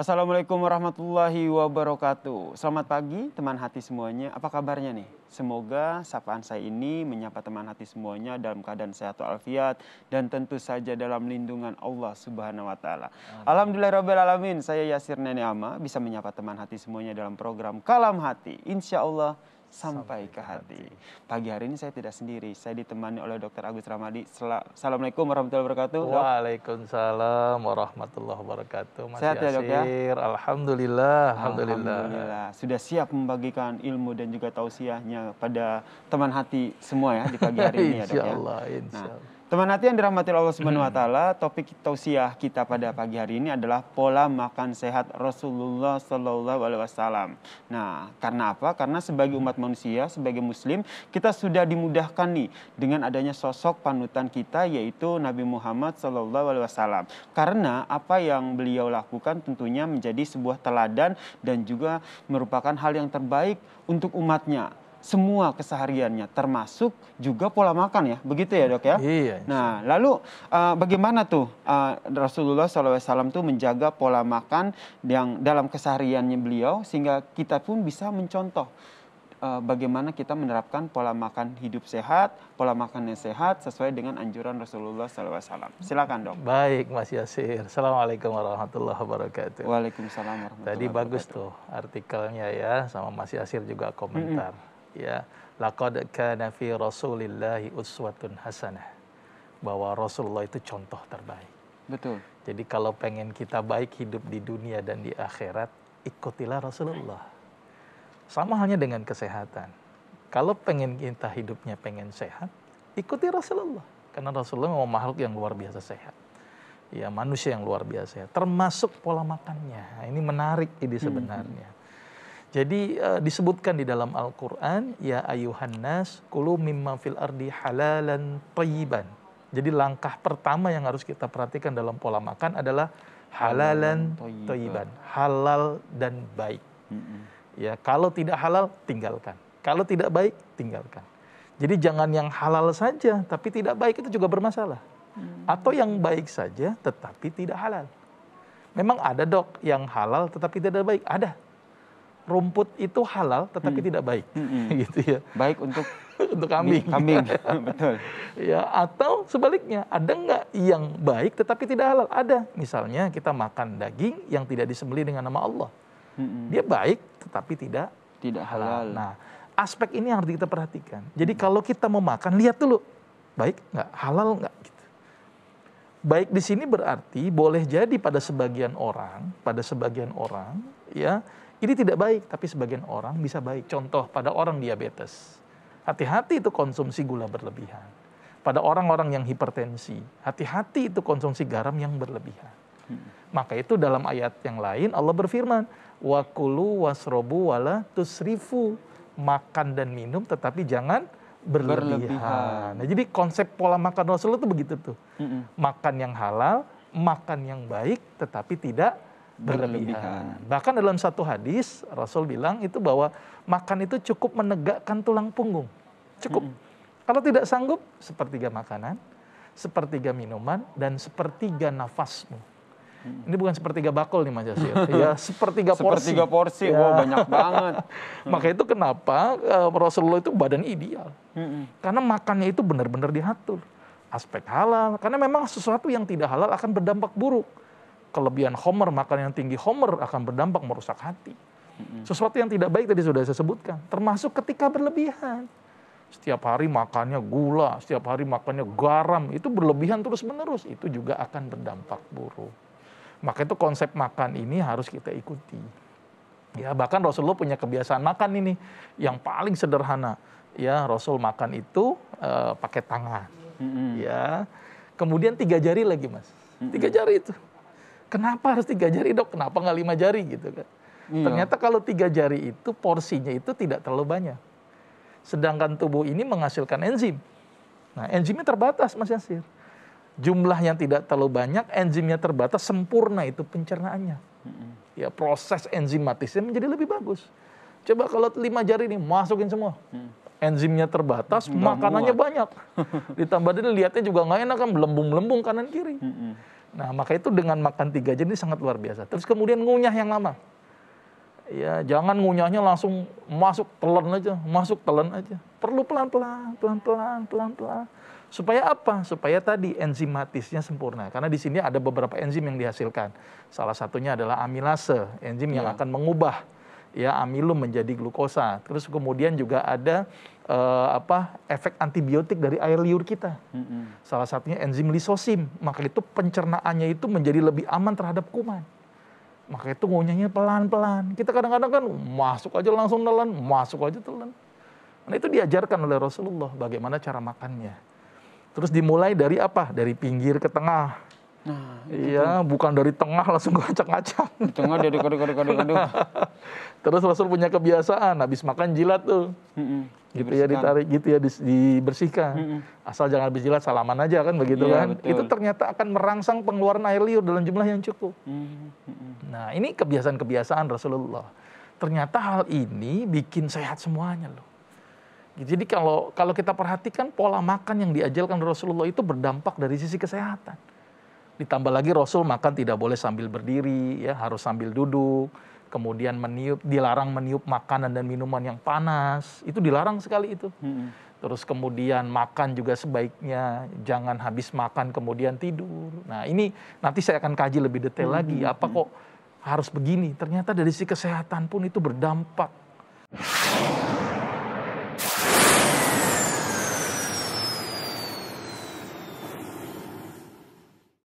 Assalamualaikum warahmatullahi wabarakatuh. Selamat pagi teman hati semuanya. Apa kabarnya nih? Semoga sapaan saya ini menyapa teman hati semuanya dalam keadaan sehat walafiat dan tentu saja dalam lindungan Allah Subhanahu wa taala. alamin, saya Yasir Nene Ama bisa menyapa teman hati semuanya dalam program Kalam Hati. Insya Allah sampai, sampai ke hati. hati. Pagi hari ini saya tidak sendiri, saya ditemani oleh Dr. Agus Ramadi. Assalamualaikum warahmatullahi wabarakatuh. Waalaikumsalam warahmatullahi wabarakatuh. Mas Sehat Yasir. ya dok ya? Alhamdulillah. Alhamdulillah. Alhamdulillah. Sudah siap membagikan ilmu dan juga tausiahnya Ya, pada teman hati semua ya di pagi hari ini ya dok ya. Allah, insya Nah, Teman hati yang dirahmati Allah Subhanahu wa hmm. taala, topik tausiah kita pada pagi hari ini adalah pola makan sehat Rasulullah Shallallahu alaihi wasallam. Nah, karena apa? Karena sebagai umat manusia, sebagai muslim, kita sudah dimudahkan nih dengan adanya sosok panutan kita yaitu Nabi Muhammad Shallallahu alaihi wasallam. Karena apa yang beliau lakukan tentunya menjadi sebuah teladan dan juga merupakan hal yang terbaik untuk umatnya semua kesehariannya termasuk juga pola makan ya begitu ya dok ya iya, iya. nah lalu uh, bagaimana tuh uh, Rasulullah SAW tuh menjaga pola makan yang dalam kesehariannya beliau sehingga kita pun bisa mencontoh uh, bagaimana kita menerapkan pola makan hidup sehat pola makan yang sehat sesuai dengan anjuran Rasulullah SAW silakan dok baik Mas Yasir Assalamualaikum warahmatullahi wabarakatuh Waalaikumsalam warahmatullahi tadi bagus tuh artikelnya ya sama Mas Yasir juga komentar mm -hmm ya laqad kana fi rasulillahi uswatun hasanah bahwa Rasulullah itu contoh terbaik. Betul. Jadi kalau pengen kita baik hidup di dunia dan di akhirat, ikutilah Rasulullah. Sama halnya dengan kesehatan. Kalau pengen kita hidupnya pengen sehat, ikuti Rasulullah. Karena Rasulullah memang makhluk yang luar biasa sehat. Ya manusia yang luar biasa Termasuk pola makannya. Nah, ini menarik ini hmm, hmm. sebenarnya. Hmm jadi uh, disebutkan di dalam Al-Qur'an ya ayuhan nas kulu mimma fil ardi halalan thayyiban. Jadi langkah pertama yang harus kita perhatikan dalam pola makan adalah halalan thayyiban, halal dan baik. Ya, kalau tidak halal tinggalkan. Kalau tidak baik tinggalkan. Jadi jangan yang halal saja tapi tidak baik itu juga bermasalah. Mm. Atau yang baik saja tetapi tidak halal. Memang ada dok yang halal tetapi tidak baik, ada rumput itu halal tetapi hmm. tidak baik hmm. hmm. gitu ya baik untuk untuk kambing kambing betul ya atau sebaliknya ada nggak yang baik tetapi tidak halal ada misalnya kita makan daging yang tidak disembelih dengan nama Allah hmm. hmm. dia baik tetapi tidak tidak halal, halal. nah aspek ini yang harus kita perhatikan jadi hmm. kalau kita mau makan lihat dulu baik nggak halal nggak gitu baik di sini berarti boleh jadi pada sebagian orang pada sebagian orang ya ini tidak baik, tapi sebagian orang bisa baik. Contoh pada orang diabetes. Hati-hati itu konsumsi gula berlebihan. Pada orang-orang yang hipertensi, hati-hati itu konsumsi garam yang berlebihan. Hmm. Maka itu dalam ayat yang lain Allah berfirman, wa kulu wasrobu wala tusrifu makan dan minum tetapi jangan berlebihan. berlebihan. Nah, jadi konsep pola makan Rasulullah itu begitu tuh. Hmm. Makan yang halal, makan yang baik tetapi tidak berlebihan. Bahkan dalam satu hadis Rasul bilang itu bahwa makan itu cukup menegakkan tulang punggung. Cukup. -hmm. Kalau tidak sanggup sepertiga makanan, sepertiga minuman dan sepertiga nafasmu. Hmm. Ini bukan sepertiga bakul nih Mas Yasir. ya sepertiga porsi. Sepertiga porsi, ya. wow banyak banget. Hmm. Maka itu kenapa uh, Rasulullah itu badan ideal. Hmm. Karena makannya itu benar-benar diatur. Aspek halal, karena memang sesuatu yang tidak halal akan berdampak buruk kelebihan homer, makan yang tinggi homer akan berdampak merusak hati. Sesuatu yang tidak baik tadi sudah saya sebutkan, termasuk ketika berlebihan. Setiap hari makannya gula, setiap hari makannya garam, itu berlebihan terus-menerus, itu juga akan berdampak buruk. Maka itu konsep makan ini harus kita ikuti. Ya, bahkan Rasulullah punya kebiasaan makan ini yang paling sederhana. Ya, Rasul makan itu uh, pakai tangan. Mm -hmm. Ya. Kemudian tiga jari lagi, Mas. Tiga jari itu. Kenapa harus tiga jari dok? Kenapa nggak lima jari gitu kan? Iya. Ternyata kalau tiga jari itu porsinya itu tidak terlalu banyak. Sedangkan tubuh ini menghasilkan enzim. Nah enzimnya terbatas Mas Yasir. Jumlah yang tidak terlalu banyak, enzimnya terbatas, sempurna itu pencernaannya. Ya proses enzimatisnya menjadi lebih bagus. Coba kalau lima jari ini masukin semua. Mm. Enzimnya terbatas, makanannya banyak. Ditambah dia lihatnya juga nggak enak kan, belembung-belembung kanan kiri. Nah, maka itu dengan makan tiga jenis sangat luar biasa. Terus kemudian ngunyah yang lama. Ya, jangan ngunyahnya langsung masuk telan aja, masuk telan aja. Perlu pelan-pelan, pelan-pelan, pelan-pelan. Supaya apa? Supaya tadi enzimatisnya sempurna. Karena di sini ada beberapa enzim yang dihasilkan. Salah satunya adalah amilase, enzim yang iya. akan mengubah ya amilum menjadi glukosa. Terus kemudian juga ada uh, apa efek antibiotik dari air liur kita. Mm-hmm. Salah satunya enzim lisosim. Maka itu pencernaannya itu menjadi lebih aman terhadap kuman. Maka itu ngunyahnya pelan-pelan. Kita kadang-kadang kan masuk aja langsung nelan, masuk aja telan. Nah itu diajarkan oleh Rasulullah bagaimana cara makannya. Terus dimulai dari apa? Dari pinggir ke tengah Nah, iya, itu. bukan dari tengah langsung ngacak-ngacak. Tengah dari kaduk-kaduk-kaduk. Terus Rasul punya kebiasaan, habis makan jilat tuh. Mm -mm, gitu ya ditarik, gitu ya dibersihkan. Mm -mm. Asal jangan habis jilat, salaman aja kan begitu yeah, kan. Betul. Itu ternyata akan merangsang pengeluaran air liur dalam jumlah yang cukup. Mm -mm. Nah, ini kebiasaan-kebiasaan Rasulullah. Ternyata hal ini bikin sehat semuanya loh. Jadi kalau kalau kita perhatikan pola makan yang diajarkan Rasulullah itu berdampak dari sisi kesehatan Ditambah lagi Rasul makan tidak boleh sambil berdiri, ya harus sambil duduk. Kemudian meniup, dilarang meniup makanan dan minuman yang panas. Itu dilarang sekali itu. Hmm. Terus kemudian makan juga sebaiknya jangan habis makan kemudian tidur. Nah ini nanti saya akan kaji lebih detail hmm. lagi. Apa kok harus begini? Ternyata dari si kesehatan pun itu berdampak.